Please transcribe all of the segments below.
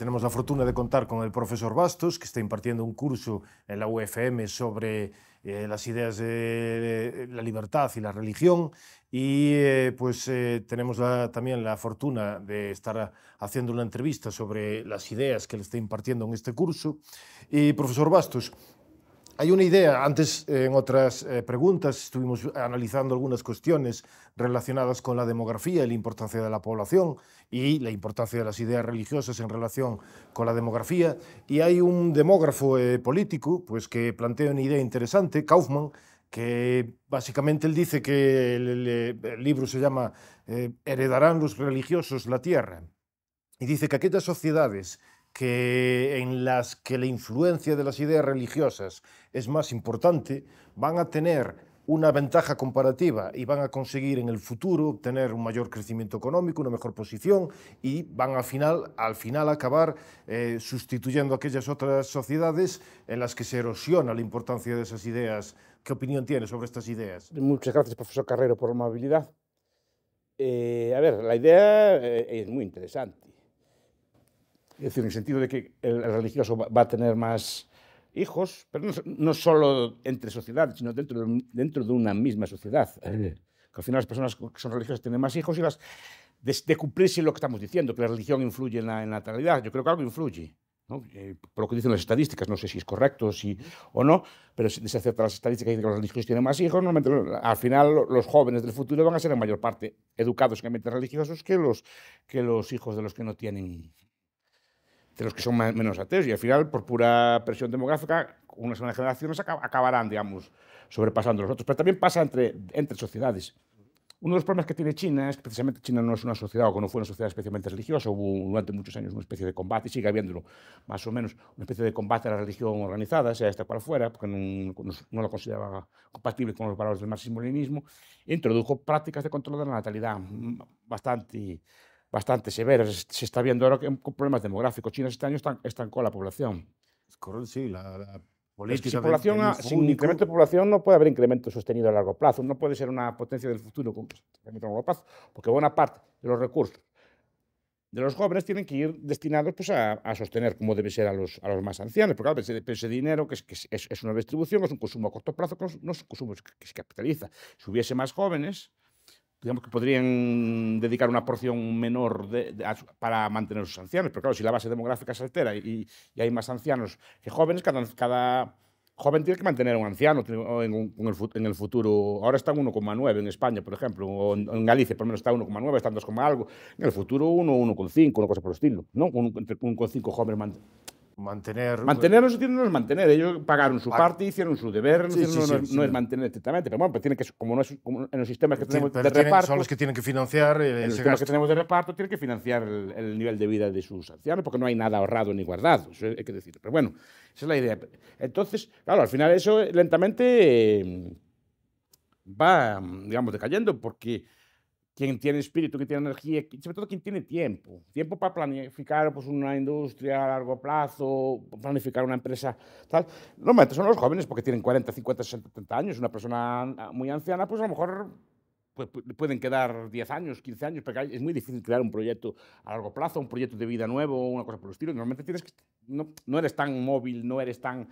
Tenemos la fortuna de contar con el profesor Bastos, que está impartiendo un curso en la UFM sobre eh, las ideas de la libertad y la religión. Y eh, pues eh, tenemos también la fortuna de estar haciendo una entrevista sobre las ideas que le está impartiendo en este curso. Y profesor Bastos, hay una idea, antes en otras eh, preguntas estuvimos analizando algunas cuestiones relacionadas con la demografía la importancia de la población y la importancia de las ideas religiosas en relación con la demografía. Y hay un demógrafo eh, político pues, que plantea una idea interesante, Kaufman, que básicamente él dice que el, libro se llama eh, Heredarán los religiosos la tierra. Y dice que aquellas sociedades que en las que la influencia de las ideas religiosas es más importante, van a tener una ventaja comparativa y van a conseguir en el futuro tener un mayor crecimiento económico, una mejor posición y van al final, al final acabar eh, sustituyendo aquellas otras sociedades en las que se erosiona la importancia de esas ideas. ¿Qué opinión tiene sobre estas ideas? Muchas gracias, profesor Carrero, por la amabilidad. Eh, a ver, la idea eh, es muy interesante es decir, en el sentido de que el religioso va a tener más hijos, pero no, solo entre sociedades, sino dentro de, dentro de una misma sociedad. Eh, que al final las personas que son religiosas tienen más hijos y las de, cumplirse lo que estamos diciendo, que la religión influye en la, natalidad. Yo creo que algo influye. ¿no? Eh, por lo que dicen las estadísticas, no sé si es correcto o no, pero si se aceptan las estadísticas que los religiosos tienen más hijos, al final los jóvenes del futuro van a ser en mayor parte educados en ambientes religiosos que los, que los hijos de los que no tienen de los que son menos ateos. Y al final, por pura presión demográfica, unas generaciones acabarán, digamos, sobrepasando los otros. Pero también pasa entre, entre sociedades. Uno de los problemas que tiene China es que precisamente China no es una sociedad o que no fue una sociedad especialmente religiosa. Hubo durante muchos años una especie de combate, y sigue habiéndolo más o menos, una especie de combate a la religión organizada, sea esta para fuera, porque no, lo consideraba compatible con los valores del marxismo-leninismo. E introdujo prácticas de control de la natalidad mm, bastante bastante severas. Se está viendo ahora que con problemas demográficos. China este año estancó la población. sí, la, política. población, sin incremento de población no puede haber incremento sostenido a largo plazo. No puede ser una potencia del futuro con incremento a largo plazo, porque buena parte de los recursos de los jóvenes tienen que ir destinados pues, a, a sostener como debe ser a los, a los más ancianos. Porque claro, ese, ese dinero que, es, es, una distribución, es un consumo a corto plazo, no es un consumo que se capitaliza. Si hubiese más jóvenes, digamos que podrían dedicar una porción menor de, para mantener a sus ancianos. Pero claro, si la base demográfica se altera y, hay más ancianos que jóvenes, cada, cada, joven tiene que mantener a un anciano en, el, futuro. Ahora está 1,9 en España, por ejemplo, o en, Galicia por lo menos está 1,9, están 2, algo. En el futuro 1, 1,5, una cosa por el estilo. ¿no? 1,5 jóvenes Mantener. Eh, mantener no es mantener. Ellos pagaron su parte, hicieron su deber. no, es mantener estrictamente. Pero bueno, pues tienen que, como, no es, en los sistemas que tenemos de reparto. los que tienen que financiar. Eh, en los sistemas que tenemos de reparto, tienen que financiar el, nivel de vida de sus ancianos, porque no hay nada ahorrado ni guardado. Eso hay que decir. Pero bueno, esa es la idea. Entonces, claro, al final eso eh, lentamente va, digamos, decayendo, porque quien tiene espíritu, quien tiene energía, sobre todo quien tiene tiempo. Tiempo para planificar pues, una industria a largo plazo, planificar una empresa, tal. Normalmente son los jóvenes porque tienen 40, 50, 60, 70 años. Una persona ah, muy anciana, pues a lo mejor pues, pueden quedar 10 años, 15 años, porque es muy difícil crear un proyecto a largo plazo, un proyecto de vida nuevo, una cosa por el estilo. Normalmente tienes que, no eres tan móvil, no eres tan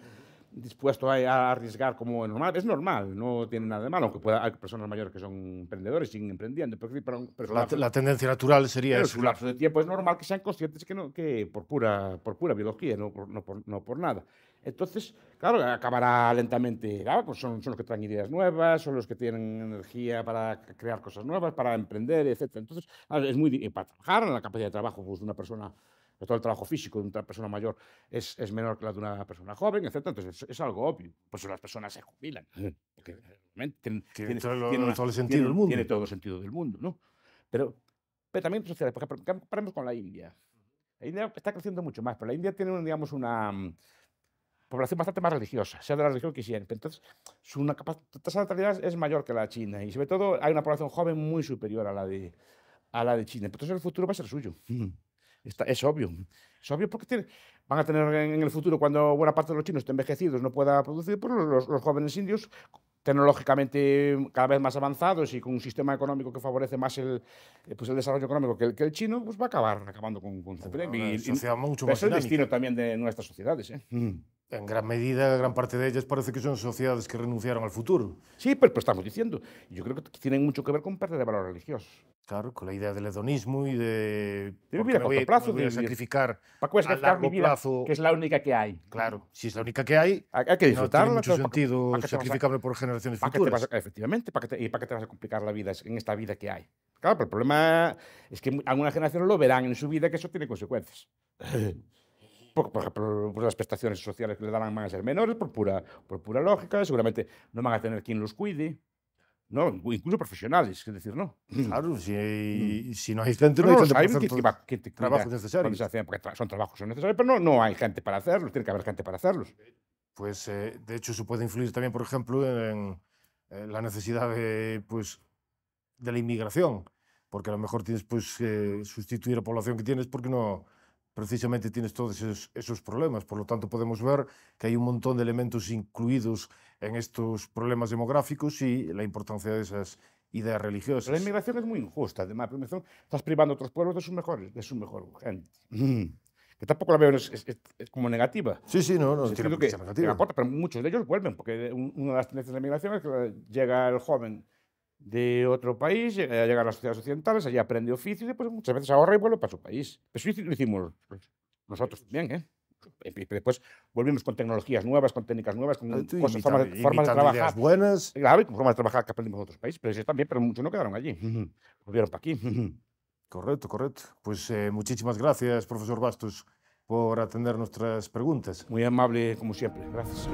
dispuesto a, arriesgar como normal. Es normal, no tiene nada de malo, aunque pueda, hay personas mayores que son emprendedores y siguen emprendiendo. Pero, la, tendencia natural sería eso. su lapso de tiempo es normal que sean conscientes que, no, que por, pura, por pura biología, no por, no por, nada. Entonces, claro, acabará lentamente. Ah, pues son, son, los que traen ideas nuevas, son los que tienen energía para crear cosas nuevas, para emprender, etc. Entonces, ah, es muy para trabajar en la capacidad de trabajo pues, de una persona todo el trabajo físico de una persona mayor es, es menor que la de una persona joven, etc. Entonces es, algo obvio. Por eso las personas se jubilan. tiene, todo, el sentido del mundo. Tiene todo el sentido del mundo, ¿no? Pero, pero también sociales. Por ejemplo, comparemos con la India. La India está creciendo mucho más, pero la India tiene, digamos, una mm, población bastante más religiosa, sea de la religión que sea. Entonces, su tasa de natalidad es mayor que la de China y sobre todo hay una población joven muy superior a la de, a la de China. Entonces, el futuro va a ser suyo. es obvio. Es obvio porque van a tener en el futuro, cuando buena parte de los chinos estén envejecidos, no pueda producir, pues los, jóvenes indios, tecnológicamente cada vez más avanzados y con un sistema económico que favorece más el, eh, pues el desarrollo económico que el, que el chino, pues va a acabar acabando con, con y, mucho es el destino también de nuestras sociedades. ¿eh? Mm en gran medida, gran parte de ellas parece que son sociedades que renunciaron al futuro. Sí, pero pues, pues estamos diciendo. Yo creo que tienen mucho que ver con parte de valor religioso. Claro, con la idea del hedonismo y de... De vivir a corto plazo. De sacrificar es a largo plazo. Que es la única que hay. Claro, si es la única que hay, hay que disfrutarla. No tiene mucho sentido para, por generaciones futuras. efectivamente, para que ¿y para qué te vas a complicar la vida en esta vida que hay? Claro, pero el problema es que algunas generaciones lo verán en su vida que eso tiene consecuencias. por, por, ejemplo, las prestaciones sociales que le dan van a ser menores, por pura, por pura lógica, seguramente no van a tener quien los cuide. No, incluso profesionales, es decir, no. Claro, si, mm. si no hay gente, no, hay gente porque son trabajos necesarios, pero no, no hay gente para hacerlos, tiene que haber gente para hacerlos. Pues, eh, de hecho, eso puede influir también, por ejemplo, en, la necesidad de, pues, de la inmigración, porque a lo mejor tienes pues, que eh, sustituir la población que tienes porque no, precisamente tienes todos esos, problemas. Por lo tanto, podemos ver que hay un montón de elementos incluidos en estos problemas demográficos y la importancia de esas ideas religiosas. la inmigración es muy injusta, además. Estás privando a otros pueblos de sus mejores, de su mejor gente. Mm. que tampoco la veo como negativa. Sí, sí, no, no es tiene que, que negativa. pero muchos de ellos vuelven, porque una de las tendencias de la inmigración es que llega el joven de otro país, llega, a las sociedades occidentales, allí aprende oficio y pues muchas veces ahorra y vuelve para su país. Eso pues lo hicimos nosotros también, ¿eh? después volvimos con tecnologías nuevas, con técnicas nuevas, con ah, formas, de trabajar. buenas. Claro, y con formas de trabajar que aprendimos en otros países, pero también, pero muchos no quedaron allí, volvieron para aquí. Correcto, correcto. Pues eh, muchísimas gracias, profesor Bastos, por atender nuestras preguntas. Muy amable, como siempre. Gracias.